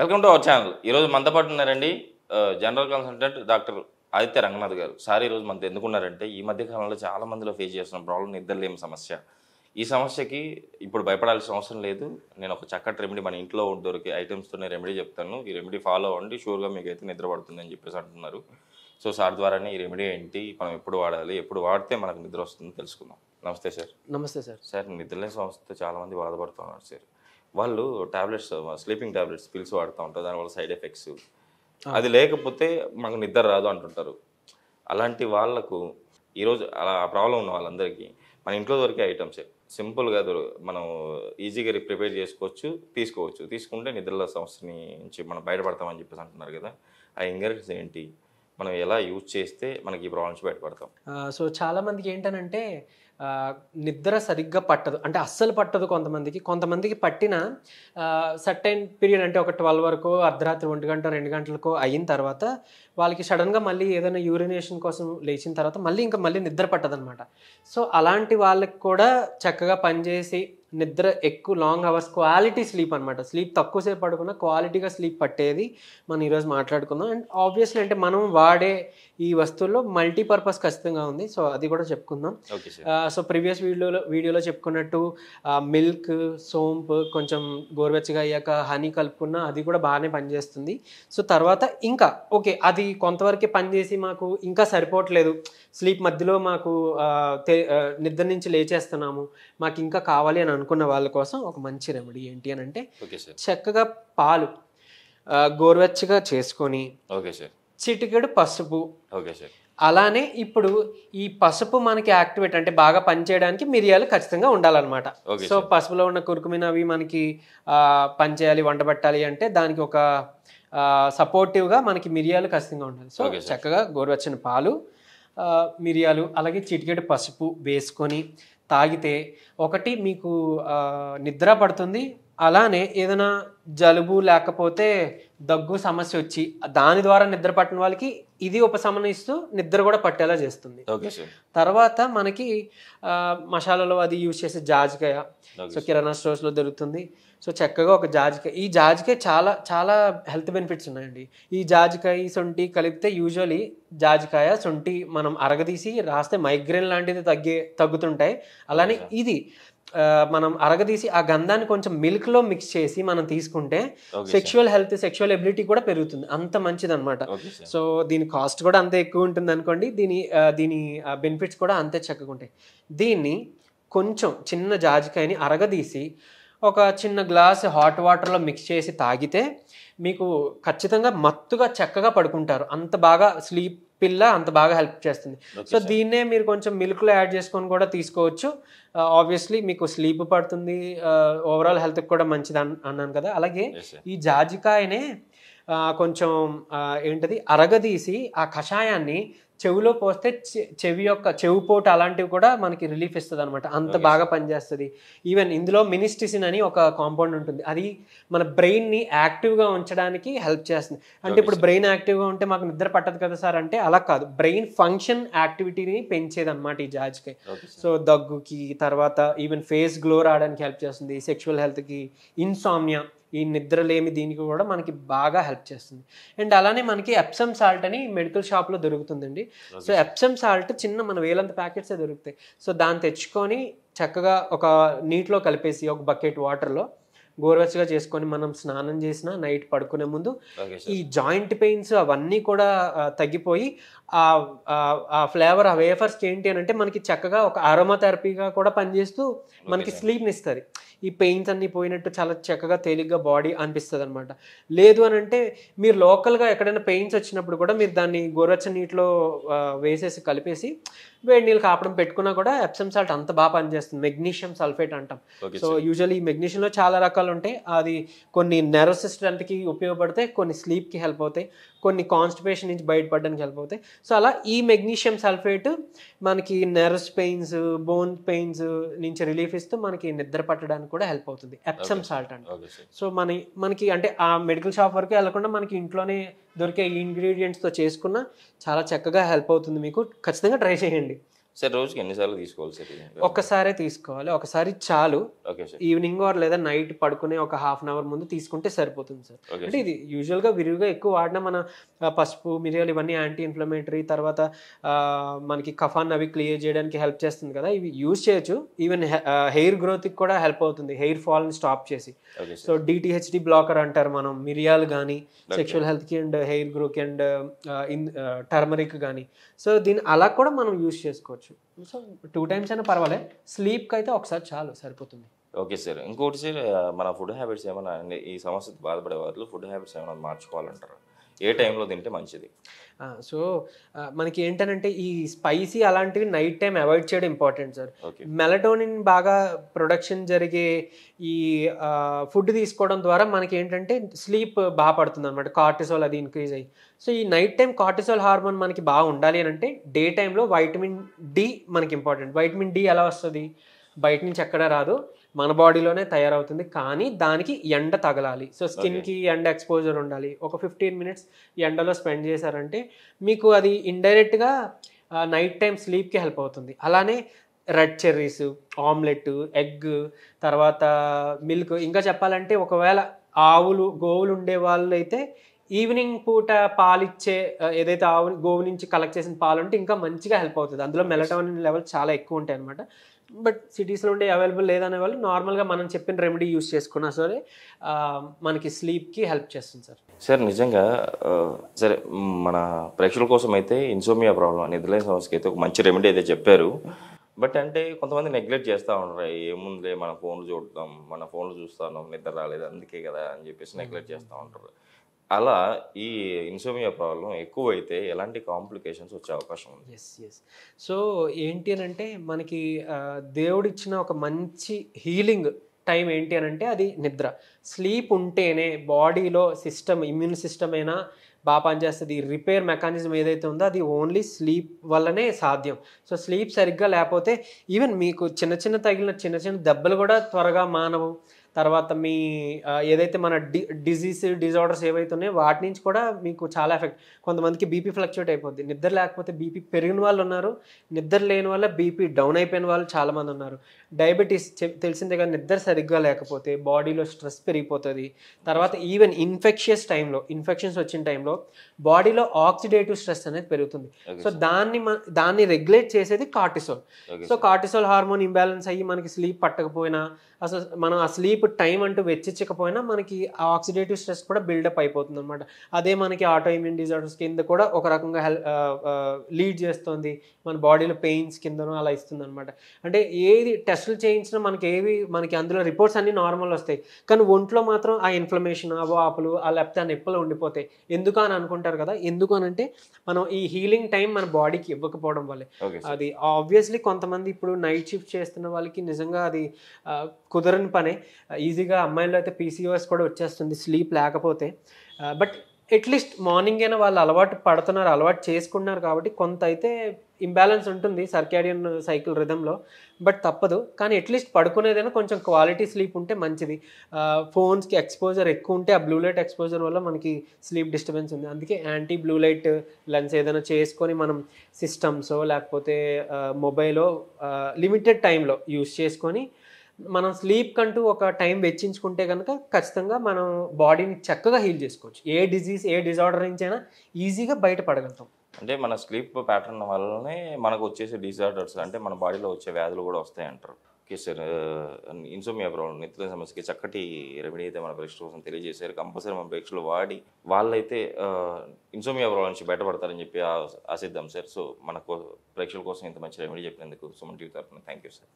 welcome to our channel ఈరోజు మనతో పాటు ఉన్నారండి general consultant doctor Aditya Ranganath garu sir ఈరోజు మనతో ఎందుకున్నారంటే ఈ మధ్య కాలంలో చాలా మందిలో ఫేస్ చేస్తున్న ప్రాబ్లం నిద్రలేమి సమస్య ఈ సమస్యకి ఇప్పుడు భయపడాల్సిన అవసరం లేదు నేను ఒక చక్కటి రెమెడీ మన ఇంట్లో దొరికే ఐటమ్స్తోనే రెమెడీ చెప్తాను ఈ రెమెడీ ఫాలో అవ్వండి షూర్గా మీకు అయితే నిద్ర పడుతుందని చెప్పేసి అంటున్నారు సో సార్ ద్వారానే ఈ రెమెడీ ఏంటి మనం ఎప్పుడు వాడాలి ఎప్పుడు వాడితే మనకు నిద్ర వస్తుందో తెలుసుకుందాం నమస్తే సార్ నమస్తే సార్ సార్ నిద్రలేని సమస్యతో చాలామంది బాధపడుతున్నారు సార్ వాళ్ళు టాబ్లెట్స్ స్లీపింగ్ టాబ్లెట్స్ పిల్స్ వాడుతూ ఉంటారు దానివల్ల సైడ్ ఎఫెక్ట్స్ అది లేకపోతే మనకు నిద్ర రాదు అంటుంటారు అలాంటి వాళ్ళకు ఈరోజు అలా ఆ ప్రాబ్లం ఉన్న వాళ్ళందరికీ మన ఇంట్లో దొరికే ఐటమ్సే సింపుల్గా దొరు మనం ఈజీగా ప్రిపేర్ చేసుకోవచ్చు తీసుకోవచ్చు తీసుకుంటే నిద్రల సమస్య నుంచి మనం బయటపడతామని చెప్పేసి అంటున్నారు కదా ఆ ఇంగ్రీడియంట్స్ ఏంటి మనం ఎలా యూజ్ చేస్తే మనకి ఈ ప్రాబ్లమ్స్ బయటపడతాం సో చాలామందికి ఏంటనంటే నిద్ర సరిగ్గా పట్టదు అంటే అస్సలు పట్టదు కొంతమందికి కొంతమందికి పట్టిన సర్టైన్ పీరియడ్ అంటే ఒక ట్వెల్వ్ వరకు అర్ధరాత్రి ఒంటి గంట రెండు గంటలకు అయిన తర్వాత వాళ్ళకి సడన్గా మళ్ళీ ఏదైనా యూరినేషన్ కోసం లేచిన తర్వాత మళ్ళీ ఇంకా మళ్ళీ నిద్ర పట్టదనమాట సో అలాంటి వాళ్ళకి కూడా చక్కగా పనిచేసి నిద్ర ఎక్కువ లాంగ్ అవర్స్ క్వాలిటీ స్లీప్ అనమాట స్లీప్ తక్కువసేపు పడుకున్న క్వాలిటీగా స్లీప్ పట్టేది మనం ఈరోజు మాట్లాడుకుందాం అండ్ ఆబ్వియస్లీ అంటే మనం వాడే ఈ వస్తువుల్లో మల్టీపర్పస్ ఖచ్చితంగా ఉంది సో అది కూడా చెప్పుకుందాం సో ప్రీవియస్ వీడియోలో వీడియోలో చెప్పుకున్నట్టు మిల్క్ uh, సోంపు కొంచెం గోరువెచ్చగా అయ్యాక హనీ కలుపుకున్న అది కూడా బాగానే పనిచేస్తుంది సో తర్వాత ఇంకా ఓకే అది కొంతవరకే పనిచేసి మాకు ఇంకా సరిపోవట్లేదు స్లీప్ మధ్యలో మాకు uh, uh, నిద్ర నుంచి లేచేస్తున్నాము మాకు ఇంకా కావాలి అని అనుకున్న వాళ్ళ కోసం ఒక మంచి రెమెడీ ఏంటి అని అంటే చక్కగా పాలు గోరువెచ్చగా చేసుకొని చిటికెడు పసుపు అలానే ఇప్పుడు ఈ పసుపు మనకి యాక్టివేట్ అంటే బాగా పనిచేయడానికి మిరియాలు ఖచ్చితంగా ఉండాలన్నమాట సో పసుపులో ఉన్న కురుకుమిన అవి మనకి పనిచేయాలి వంట పెట్టాలి అంటే దానికి ఒక సపోర్టివ్గా మనకి మిరియాలు ఖచ్చితంగా ఉండాలి సో చక్కగా గోరువెచ్చని పాలు మిరియాలు అలాగే చిటికెడు పసుపు వేసుకొని తాగితే ఒకటి మీకు నిద్ర పడుతుంది అలానే ఏదైనా జలుబు లేకపోతే దగ్గు సమస్య వచ్చి దాని ద్వారా నిద్ర పట్టిన వాళ్ళకి ఇది ఉపశమనిస్తూ నిద్ర కూడా పట్టేలా చేస్తుంది తర్వాత మనకి మసాలాలో అది యూజ్ చేసే జాజికాయ సో కిరాణా స్టోర్స్లో దొరుకుతుంది సో చక్కగా ఒక జాజికాయ ఈ జాజికాయ చాలా చాలా హెల్త్ బెనిఫిట్స్ ఉన్నాయండి ఈ జాజికాయ సొంటి కలిపితే యూజువలీ జాజికాయ సొంటి మనం అరగదీసి రాస్తే మైగ్రేన్ లాంటిది తగ్గే తగ్గుతుంటాయి అలానే ఇది మనం అరగదీసి ఆ గంధాన్ని కొంచెం మిల్క్లో మిక్స్ చేసి మనం తీసుకుంటే సెక్షువల్ హెల్త్ సెక్షువల్ ఎబిలిటీ కూడా పెరుగుతుంది అంత మంచిది అనమాట సో దీని కాస్ట్ కూడా అంత ఎక్కువ ఉంటుంది అనుకోండి దీని దీని బెనిఫిట్స్ కూడా అంతే చక్కగా ఉంటాయి దీన్ని కొంచెం చిన్న జాజికాయని అరగదీసి ఒక చిన్న గ్లాస్ హాట్ వాటర్లో మిక్స్ చేసి తాగితే మీకు ఖచ్చితంగా మత్తుగా చక్కగా పడుకుంటారు అంత బాగా స్లీప్ పిల్ల అంత బాగా హెల్ప్ చేస్తుంది సో దీన్నే మీరు కొంచెం మిల్క్లో యాడ్ చేసుకొని కూడా తీసుకోవచ్చు ఆబ్వియస్లీ మీకు స్లీప్ పడుతుంది ఓవరాల్ హెల్త్కి కూడా మంచిది అన్నాను కదా అలాగే ఈ జాజికాయనే కొంచెం ఏంటది అరగదీసి ఆ కషాయాన్ని చెవిలో పోస్తే చెవి యొక్క చెవిపోటు అలాంటివి కూడా మనకి రిలీఫ్ ఇస్తుంది అనమాట అంత బాగా పనిచేస్తుంది ఈవెన్ ఇందులో మినిస్టిసిన్ అని ఒక కాంపౌండ్ ఉంటుంది అది మన బ్రెయిన్ని యాక్టివ్గా ఉంచడానికి హెల్ప్ చేస్తుంది అంటే ఇప్పుడు బ్రెయిన్ యాక్టివ్గా ఉంటే మాకు నిద్ర పట్టదు కదా సార్ అంటే అలా కాదు బ్రెయిన్ ఫంక్షన్ యాక్టివిటీని పెంచేది అనమాట ఈ జాజ్కి సో దగ్గుకి తర్వాత ఈవెన్ ఫేస్ గ్లో రావడానికి హెల్ప్ చేస్తుంది సెక్షువల్ హెల్త్కి ఇన్సామ్యా ఈ నిద్రలేమి దీనికి కూడా మనకి బాగా హెల్ప్ చేస్తుంది అండ్ అలానే మనకి ఎప్సమ్ సాల్ట్ అని మెడికల్ షాప్లో దొరుకుతుందండి సో ఎప్సమ్ సాల్ట్ చిన్న మన వేలంత ప్యాకెట్సే దొరుకుతాయి సో దాన్ని తెచ్చుకొని చక్కగా ఒక నీటిలో కలిపేసి ఒక బకెట్ వాటర్లో గోరువెచ్చగా చేసుకొని మనం స్నానం చేసిన నైట్ పడుకునే ముందు ఈ జాయింట్ పెయిన్స్ అవన్నీ కూడా తగ్గిపోయి ఆ ఫ్లేవర్ ఆ వేఫర్స్కి ఏంటి అని అంటే మనకి చక్కగా ఒక ఆరోమా కూడా పనిచేస్తూ మనకి స్లీప్ని ఇస్తుంది ఈ పెయిన్స్ అన్నీ పోయినట్టు చాలా చక్కగా తేలిగ్గా బాడీ అనిపిస్తుంది అనమాట లేదు అని అంటే మీరు లోకల్గా ఎక్కడైనా పెయిన్స్ వచ్చినప్పుడు కూడా మీరు దాన్ని గోరచ్చ నీటిలో వేసేసి కలిపేసి వేడి నీళ్ళు కాపడం పెట్టుకున్నా కూడా ఎప్సమ్ సాల్ట్ అంత బాగా పనిచేస్తుంది మెగ్నీషియం సల్ఫేట్ అంటాం సో యూజువల్లీ ఈ మెగ్నీషియంలో చాలా రకాలు ఉంటాయి అది కొన్ని నెరో సిస్టమ్కి ఉపయోగపడతాయి కొన్ని స్లీప్కి హెల్ప్ అవుతాయి కొన్ని కాన్స్టిపేషన్ నుంచి బయటపడడానికి హెల్ప్ అవుతాయి సో అలా ఈ మెగ్నీషియం సల్ఫేట్ మనకి నెరస్ పెయిన్స్ బోన్ పెయిన్స్ నుంచి రిలీఫ్ ఇస్తూ మనకి నిద్ర పట్టడానికి కూడా హెల్ప్ అవుతుంది ఎప్సమ్ సాల్ట్ అంటే సో మన మనకి అంటే ఆ మెడికల్ షాప్ వరకు వెళ్ళకుండా మనకి ఇంట్లోనే దొరికే ఇంగ్రీడియంట్స్తో చేసుకున్న చాలా చక్కగా హెల్ప్ అవుతుంది మీకు ఖచ్చితంగా ట్రై చేయండి సార్ రోజుకి ఎన్నిసార్లు తీసుకోవాలి సార్ ఒక్కసారే తీసుకోవాలి ఒకసారి చాలు ఈవినింగ్ ఆర్ లేదా నైట్ పడుకునే ఒక హాఫ్ అన్ అవర్ ముందు తీసుకుంటే సరిపోతుంది సార్ అంటే ఇది యూజువల్గా విరివిగా ఎక్కువ వాడిన మన పసుపు మిరియాలు ఇవన్నీ యాంటీ ఇన్ఫ్లమేటరీ తర్వాత మనకి కఫాన్ అవి క్లియర్ చేయడానికి హెల్ప్ చేస్తుంది కదా ఇవి యూజ్ చేయొచ్చు ఈవెన్ హెయిర్ గ్రోత్కి కూడా హెల్ప్ అవుతుంది హెయిర్ ఫాల్ని స్టాప్ చేసి సో డిటిహెచ్డి బ్లాకర్ అంటారు మనం మిరియాలు కానీ సెక్షువల్ హెల్త్కి and hair growth and turmeric కానీ సో దీన్ని అలా కూడా మనం యూజ్ చేసుకోవచ్చు చేసుకోవచ్చు సో టూ టైమ్స్ అయినా పర్వాలేదు స్లీప్కి అయితే ఒకసారి చాలు సరిపోతుంది ఓకే సార్ ఇంకోటి సార్ మన ఫుడ్ హ్యాబిట్స్ ఏమైనా ఈ సమస్య బాధపడే వాళ్ళు ఫుడ్ హ్యాబిట్స్ ఏమైనా మార్చుకోవాలంటారు ఏ టైంలో తింటే మంచిది సో మనకి ఏంటంటే ఈ స్పైసీ అలాంటివి నైట్ టైం అవాయిడ్ చేయడం ఇంపార్టెంట్ సార్ మెలటోనిన్ బాగా ప్రొడక్షన్ జరిగే ఈ ఫుడ్ తీసుకోవడం ద్వారా మనకి ఏంటంటే స్లీప్ బాగా పడుతుంది అనమాట కార్టిసోల్ అది ఇంక్రీజ్ అయ్యి సో ఈ నైట్ టైం కార్టిసోల్ హార్మోన్ మనకి బాగా ఉండాలి అని అంటే డే టైంలో వైటమిన్ డి మనకి ఇంపార్టెంట్ వైటమిన్ డి ఎలా వస్తుంది బయట నుంచి ఎక్కడ రాదు మన బాడీలోనే తయారవుతుంది కానీ దానికి ఎండ తగలాలి సో స్కిన్కి ఎండ ఎక్స్పోజర్ ఉండాలి ఒక ఫిఫ్టీన్ మినిట్స్ ఎండలో స్పెండ్ చేశారంటే మీకు అది ఇండైరెక్ట్గా నైట్ టైం స్లీప్కి హెల్ప్ అవుతుంది అలానే రెడ్ చెర్రీస్ ఆమ్లెట్ ఎగ్ తర్వాత మిల్క్ ఇంకా చెప్పాలంటే ఒకవేళ ఆవులు గోవులు ఉండే వాళ్ళు అయితే ఈవినింగ్ పూట పాలిచ్చే ఏదైతే ఆవు గోవు నుంచి కలెక్ట్ చేసిన పాలు ఉంటే ఇంకా మంచిగా హెల్ప్ అవుతుంది అందులో మెలటోనిన్ లెవెల్ చాలా ఎక్కువ ఉంటాయి అనమాట బట్ సిటీస్లో ఉండే అవైలబుల్ లేదనే వాళ్ళు నార్మల్గా మనం చెప్పిన రెమెడీ యూస్ చేసుకున్నా సరే మనకి స్లీప్కి హెల్ప్ చేస్తుంది సార్ సార్ నిజంగా సరే మన ప్రేక్షకుల కోసం అయితే ఇన్సోమియా ప్రాబ్లం నిద్రలేని సమస్యకి అయితే ఒక మంచి రెమెడీ అయితే చెప్పారు బట్ అంటే కొంతమంది నెగ్లెక్ట్ చేస్తూ ఉంటారు ఏముందిలే మన ఫోన్లు చూడటం మన ఫోన్లు చూస్తాను నిద్ర రాలేదు అందుకే కదా అని చెప్పేసి నెగ్లెక్ట్ చేస్తూ ఉంటారు అలా ఈ ఇన్సోమియా ప్రాబ్లం ఎక్కువైతే ఎలాంటి కాంప్లికేషన్స్ వచ్చే అవకాశం ఉంది ఎస్ ఎస్ సో ఏంటి అని అంటే మనకి దేవుడిచ్చిన ఒక మంచి హీలింగ్ టైం ఏంటి అని అంటే అది నిద్ర స్లీప్ ఉంటేనే బాడీలో సిస్టమ్ ఇమ్యూన్ సిస్టమ్ అయినా బాగా పనిచేస్తుంది ఈ రిపేర్ మెకానిజం ఏదైతే ఉందో అది ఓన్లీ స్లీప్ వల్లనే సాధ్యం సో స్లీప్ సరిగ్గా లేకపోతే ఈవెన్ మీకు చిన్న చిన్న తగిలిన చిన్న చిన్న దెబ్బలు కూడా త్వరగా మానవు తర్వాత మీ ఏదైతే మన డి డిజీస్ డిజార్డర్స్ ఏవైతే ఉన్నాయో వాటి నుంచి కూడా మీకు చాలా ఎఫెక్ట్ కొంతమందికి బీపీ ఫ్లక్చువేట్ అయిపోద్ది నిద్ర లేకపోతే బీపీ పెరిగిన వాళ్ళు ఉన్నారు నిద్ర లేని వల్ల బీపీ డౌన్ అయిపోయిన వాళ్ళు చాలామంది ఉన్నారు డయాబెటీస్ తెలిసిందే కానీ నిద్ర సరిగ్గా లేకపోతే బాడీలో స్ట్రెస్ పెరిగిపోతుంది తర్వాత ఈవెన్ ఇన్ఫెక్షియస్ టైంలో ఇన్ఫెక్షన్స్ వచ్చిన టైంలో బాడీలో ఆక్సిడేటివ్ స్ట్రెస్ అనేది పెరుగుతుంది సో దాన్ని దాన్ని రెగ్యులేట్ చేసేది cortisol so cortisol hormone imbalance అయ్యి మనకి స్లీప్ పట్టకపోయినా అసలు మనం ఆ స్లీప్ టైం అంటూ వెచ్చించకపోయినా మనకి ఆ ఆక్సిడేటివ్ స్ట్రెస్ కూడా బిల్డప్ అయిపోతుంది అనమాట అదే మనకి ఆటో ఇమ్యూన్ డిజార్డర్స్ కింద కూడా ఒక రకంగా లీడ్ చేస్తుంది మన బాడీలో పెయిన్స్ కిందనో అలా ఇస్తుంది అనమాట అంటే ఏది టెస్ట్ టెస్టులు చేయించినా మనకి ఏవి మనకి అందులో రిపోర్ట్స్ అన్నీ నార్మల్ వస్తాయి కానీ ఒంట్లో మాత్రం ఆ ఇన్ఫ్లమేషన్ ఆ వాపులు ఆ లేకపోతే ఆ నొప్పులు ఉండిపోతాయి ఎందుకు అని అనుకుంటారు కదా ఎందుకు అని అంటే మనం ఈ హీలింగ్ టైం మన బాడీకి ఇవ్వకపోవడం వల్లే అది ఆబ్వియస్లీ కొంతమంది ఇప్పుడు నైట్ షిఫ్ట్ చేస్తున్న వాళ్ళకి నిజంగా అది కుదరని పనే ఈజీగా అమ్మాయిలు అయితే పీసీఓఎస్ కూడా వచ్చేస్తుంది స్లీప్ లేకపోతే బట్ అట్లీస్ట్ మార్నింగ్ అయినా వాళ్ళు అలవాటు పడుతున్నారు అలవాటు చేసుకుంటున్నారు కాబట్టి కొంత అయితే ఇంబ్యాలెన్స్ ఉంటుంది సర్క్యాడియన్ సైకిల్ రిధంలో బట్ తప్పదు కానీ అట్లీస్ట్ పడుకునేదైనా కొంచెం క్వాలిటీ స్లీప్ ఉంటే మంచిది ఫోన్స్కి ఎక్స్పోజర్ ఎక్కువ ఉంటే ఆ బ్లూ లైట్ ఎక్స్పోజర్ వల్ల మనకి స్లీప్ డిస్టర్బెన్స్ ఉంది అందుకే యాంటీ బ్లూ లైట్ లెన్స్ ఏదైనా చేసుకొని మనం సిస్టమ్స్ లేకపోతే మొబైల్లో లిమిటెడ్ టైంలో యూస్ చేసుకొని మనం స్లీప్ కంటూ ఒక టైం వెచ్చించుకుంటే కనుక ఖచ్చితంగా మనం బాడీని చక్కగా హీల్ చేసుకోవచ్చు ఏ డిజీజ్ ఏ డిజార్డర్ నుంచి అయినా ఈజీగా బయటపడగలుగుతాం అంటే మన స్లీప్ ప్యాటర్న్ వల్లనే మనకు వచ్చేసే డిజార్డర్స్ అంటే మన బాడీలో వచ్చే వ్యాధులు కూడా వస్తాయి అంటారు ఇన్సోమియా ప్రాబ్లం నిద్ర సమస్యకి చక్కటి రెమెడీ అయితే మన ప్రేక్షకుల కోసం తెలియజేశారు కంపల్సరీ మన ప్రేక్షకులు వాడి వాళ్ళైతే ఇన్సోమియా ప్రాబ్లం నుంచి బయటపడతారని చెప్పి ఆశిద్దాం సార్ సో మన ప్రేక్షకుల కోసం ఇంత మంచి రెమెడీ చెప్పినందుకు సుమన్ టీవీ తరఫున థ్యాంక్ యూ సార్